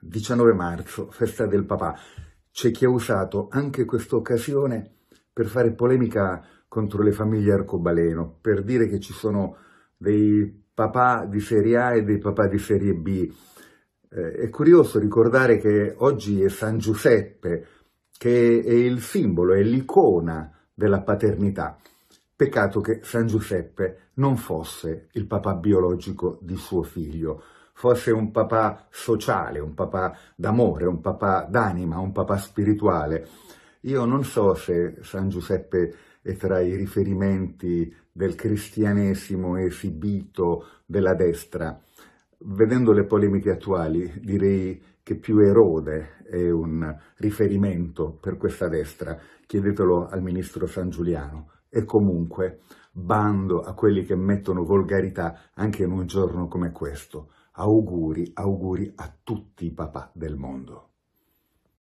19 marzo, festa del papà. C'è chi ha usato anche questa occasione per fare polemica contro le famiglie arcobaleno, per dire che ci sono dei papà di serie A e dei papà di serie B. Eh, è curioso ricordare che oggi è San Giuseppe, che è il simbolo, è l'icona della paternità. Peccato che San Giuseppe non fosse il papà biologico di suo figlio fosse un papà sociale, un papà d'amore, un papà d'anima, un papà spirituale. Io non so se San Giuseppe è tra i riferimenti del cristianesimo esibito della destra. Vedendo le polemiche attuali direi che più Erode è un riferimento per questa destra, chiedetelo al ministro San Giuliano. E comunque bando a quelli che mettono volgarità anche in un giorno come questo. Auguri, auguri a tutti i papà del mondo.